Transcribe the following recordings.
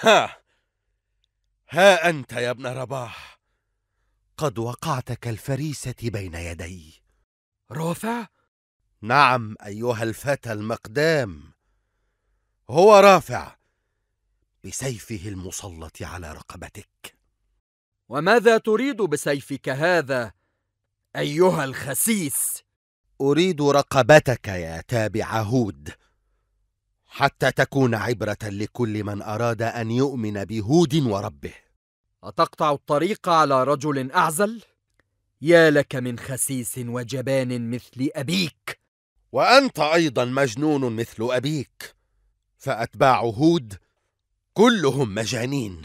ها ها أنت يا ابن رباح قد وقعت كالفريسة بين يدي رافع؟ نعم أيها الفتى المقدام هو رافع بسيفه المسلط على رقبتك وماذا تريد بسيفك هذا أيها الخسيس أريد رقبتك يا تابع هود حتى تكون عبرة لكل من أراد أن يؤمن بهود وربه أتقطع الطريق على رجل أعزل؟ يا لك من خسيس وجبان مثل أبيك وأنت أيضا مجنون مثل أبيك فأتباع هود كلهم مجانين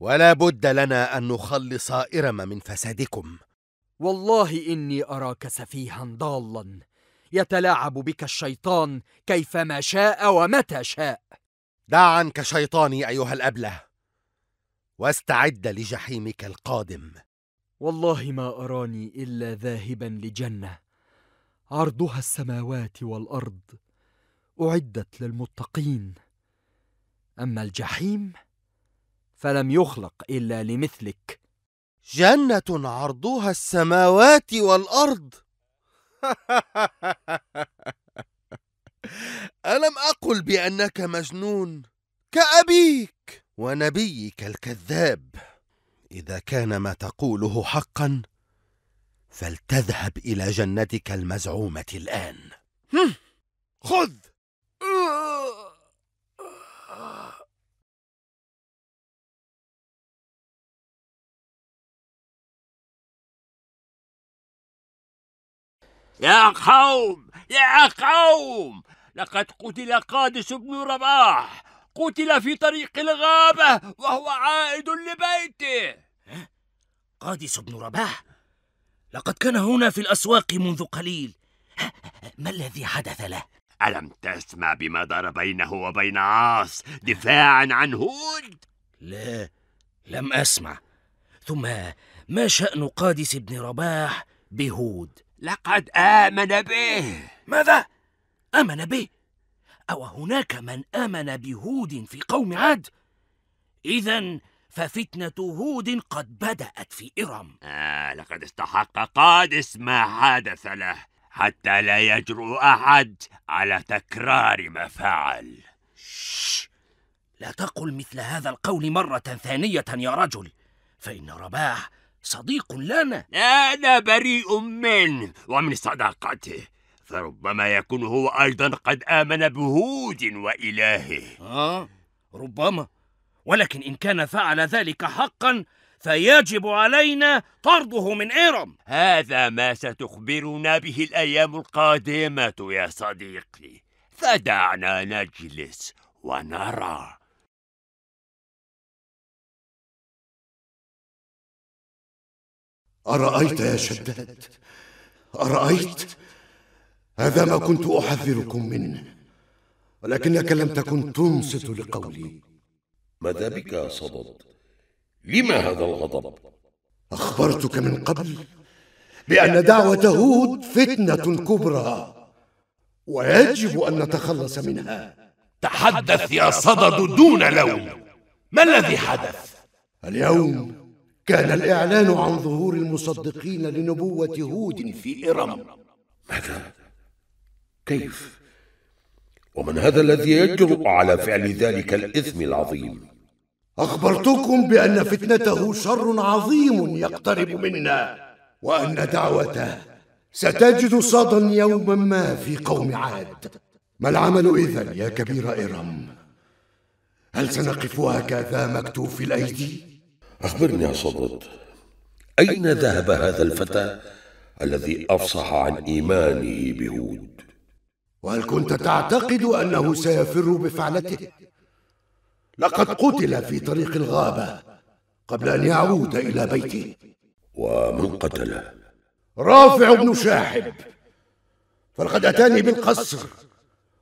ولا بد لنا أن نخلص إرم من فسادكم والله إني أراك سفيها ضالا يتلاعب بك الشيطان كيفما شاء ومتى شاء دع عنك شيطاني ايها الابله واستعد لجحيمك القادم والله ما اراني الا ذاهبا لجنه عرضها السماوات والارض اعدت للمتقين اما الجحيم فلم يخلق الا لمثلك جنه عرضها السماوات والارض ألم أقل بأنك مجنون كأبيك ونبيك الكذاب إذا كان ما تقوله حقا فلتذهب إلى جنتك المزعومة الآن خذ يا قوم يا قوم لقد قتل قادس بن رباح قتل في طريق الغابة وهو عائد لبيته قادس بن رباح لقد كان هنا في الأسواق منذ قليل ما الذي حدث له؟ ألم تسمع بما دار بينه وبين عاص دفاعا عن هود؟ لا لم أسمع ثم ما شأن قادس بن رباح بهود؟ لقد آمن به ماذا؟ آمن به؟ أو هناك من آمن بهود في قوم عاد؟ إذا ففتنة هود قد بدأت في إرم آه لقد استحق قادس ما حدث له حتى لا يجرؤ أحد على تكرار ما فعل شش. لا تقل مثل هذا القول مرة ثانية يا رجل فإن رباح صديق لنا أنا بريء منه ومن صداقته فربما يكون هو أيضا قد آمن بهود وإلهه آه ربما ولكن إن كان فعل ذلك حقا فيجب علينا طرده من إيرم هذا ما ستخبرنا به الأيام القادمة يا صديقي فدعنا نجلس ونرى أرأيت يا شداد أرأيت هذا ما كنت أحذركم منه ولكنك لم تكن تنصت لقولي ماذا بك يا صدد لما هذا الغضب أخبرتك من قبل بأن دعوة هود فتنة كبرى ويجب أن نتخلص منها تحدث يا صدد دون لوم ما الذي حدث؟ اليوم كان الإعلان عن ظهور المصدقين لنبوة هود في إرم ماذا؟ كيف؟ ومن هذا الذي يجرؤ على فعل ذلك الإثم العظيم؟ أخبرتكم بأن فتنته شر عظيم يقترب منا وأن دعوته ستجد صدى يوما ما في قوم عاد ما العمل إذا يا كبير إرم؟ هل سنقف هكذا مكتوف الأيدي؟ أخبرني يا صدد أين ذهب هذا الفتى الذي أفصح عن إيمانه بهود وهل كنت تعتقد أنه سيفر بفعلته لقد قتل في طريق الغابة قبل أن يعود إلى بيته ومن قتله رافع بن شاحب فلقد أتاني بالقصر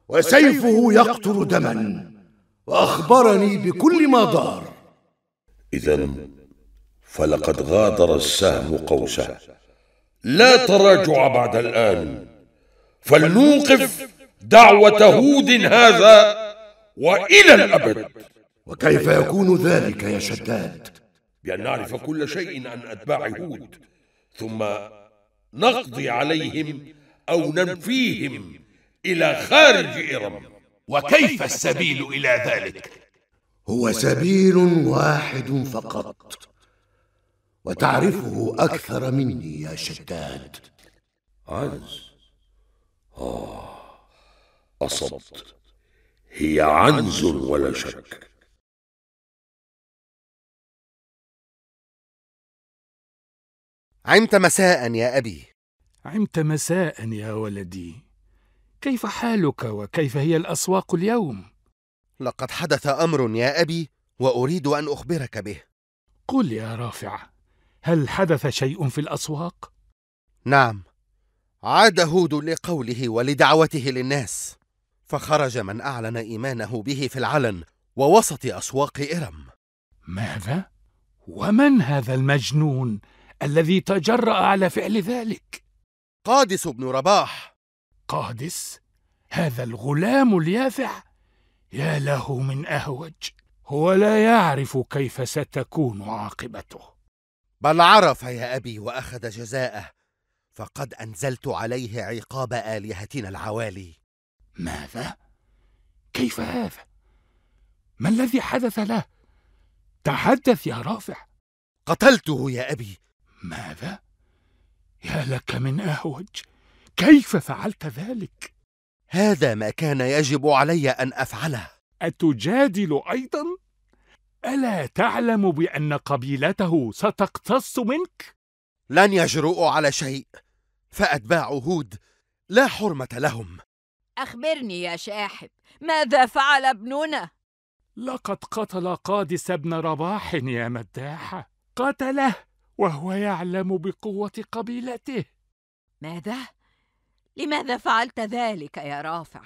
وسيفه يقطر دما وأخبرني بكل ما دار إذا فلقد غادر السهم قوسه لا تراجع بعد الآن فلنوقف دعوة هود هذا وإلى الأبد وكيف يكون ذلك يا شداد؟ بأن نعرف كل شيء عن أتباع هود ثم نقضي عليهم أو ننفيهم إلى خارج إرم وكيف السبيل إلى ذلك؟ هو سبيل واحد فقط وتعرفه أكثر مني يا شداد عنز آه أصبت هي عنز ولا شك عمت مساء يا أبي عمت مساء يا ولدي كيف حالك وكيف هي الأسواق اليوم؟ لقد حدث امر يا ابي واريد ان اخبرك به قل يا رافع هل حدث شيء في الاسواق نعم عاد هود لقوله ولدعوته للناس فخرج من اعلن ايمانه به في العلن ووسط اسواق ارم ماذا ومن هذا المجنون الذي تجرا على فعل ذلك قادس بن رباح قادس هذا الغلام اليافع يا له من اهوج هو لا يعرف كيف ستكون عاقبته بل عرف يا ابي واخذ جزاءه فقد انزلت عليه عقاب الهتنا العوالي ماذا كيف هذا ما الذي حدث له تحدث يا رافع قتلته يا ابي ماذا يا لك من اهوج كيف فعلت ذلك هذا ما كان يجب علي ان افعله اتجادل ايضا الا تعلم بان قبيلته ستقتص منك لن يجرؤوا على شيء فاتباع هود لا حرمه لهم اخبرني يا شاحب ماذا فعل ابننا لقد قتل قادس بن رباح يا مداحه قتله وهو يعلم بقوه قبيلته ماذا لماذا فعلت ذلك يا رافع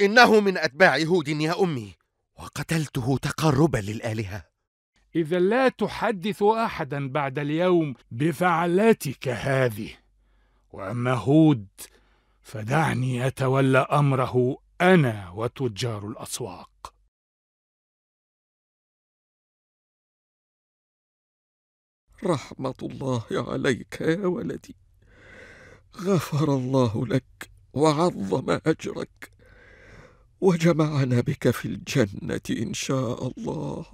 انه من اتباع هود يا امي وقتلته تقربا للالهه اذا لا تحدث احدا بعد اليوم بفعلتك هذه واما هود فدعني اتولى امره انا وتجار الاسواق رحمه الله عليك يا ولدي غفر الله لك وعظم اجرك وجمعنا بك في الجنه ان شاء الله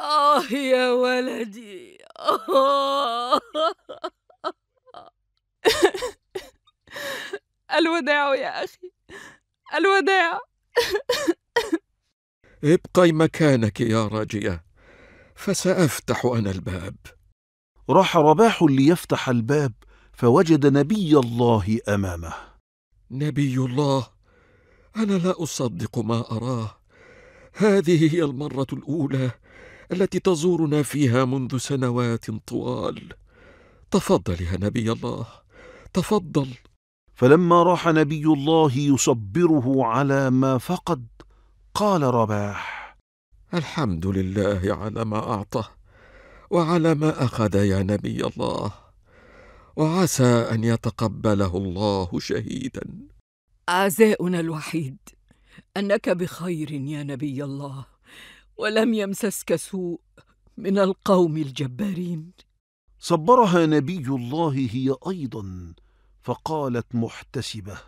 اه يا ولدي الوداع يا اخي الوداع ابقي مكانك يا راجيه فسافتح انا الباب راح رباح ليفتح الباب فوجد نبي الله امامه نبي الله انا لا اصدق ما اراه هذه هي المره الاولى التي تزورنا فيها منذ سنوات طوال تفضل يا نبي الله تفضل فلما راح نبي الله يصبره على ما فقد قال رباح الحمد لله على ما اعطى وعلى ما اخذ يا نبي الله وعسى ان يتقبله الله شهيدا عزاؤنا الوحيد انك بخير يا نبي الله ولم يمسسك سوء من القوم الجبارين صبرها نبي الله هي ايضا فقالت محتسبه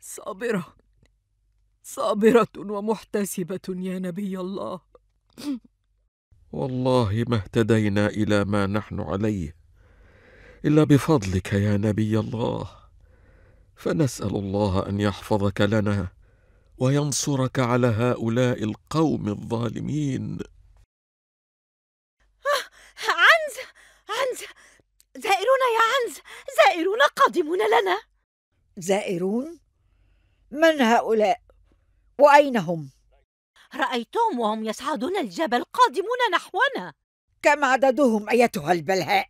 صابره صابره ومحتسبه يا نبي الله والله ما اهتدينا الى ما نحن عليه الا بفضلك يا نبي الله فنسال الله ان يحفظك لنا وينصرك على هؤلاء القوم الظالمين آه، عنز عنز زائرون يا عنز زائرون قادمون لنا زائرون من هؤلاء واين هم رايتهم وهم يصعدون الجبل قادمون نحونا كم عددهم ايتها البلهاء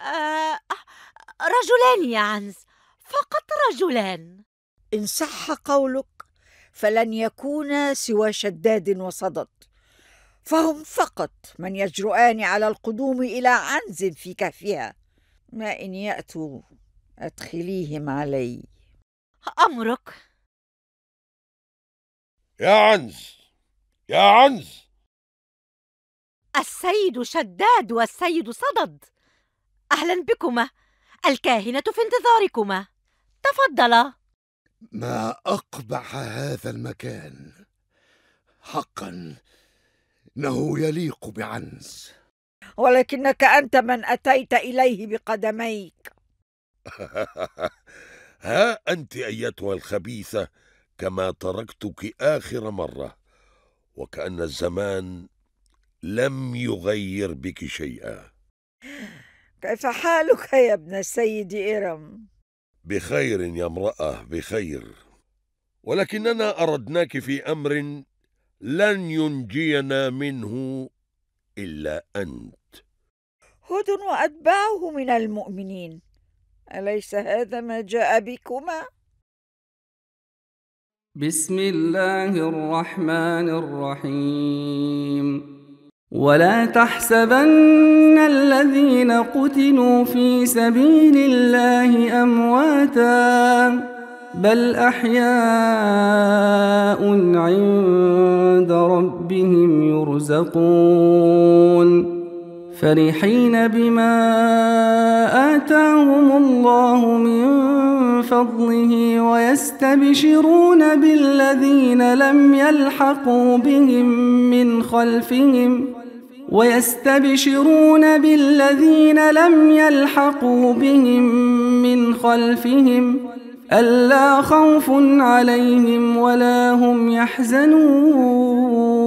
آه رجلان يا عنز فقط رجلان ان صح قولك فلن يكونا سوى شداد وصدد فهم فقط من يجرؤان على القدوم الى عنز في كهفها ما ان ياتوا ادخليهم علي امرك يا عنز يا عنز السيد شداد والسيد صدد أهلا بكما الكاهنة في انتظاركما تفضلا ما أقبح هذا المكان حقا إنه يليق بعنز ولكنك أنت من أتيت إليه بقدميك ها أنت أيتها الخبيثة كما تركتك آخر مرة وكأن الزمان لم يغير بك شيئا كيف حالك يا ابن السيد إرم؟ بخير يا امرأة بخير ولكننا أردناك في أمر لن ينجينا منه إلا أنت هود وأتباعه من المؤمنين أليس هذا ما جاء بكما؟ بسم الله الرحمن الرحيم ولا تحسبن الذين قتلوا في سبيل الله امواتا بل احياء عند ربهم يرزقون فرحين بما اتاهم الله من فضله ويستبشرون بالذين لم يلحقوا بهم من خلفهم ويستبشرون بالذين لم يلحقوا بهم من خلفهم ألا خوف عليهم ولا هم يحزنون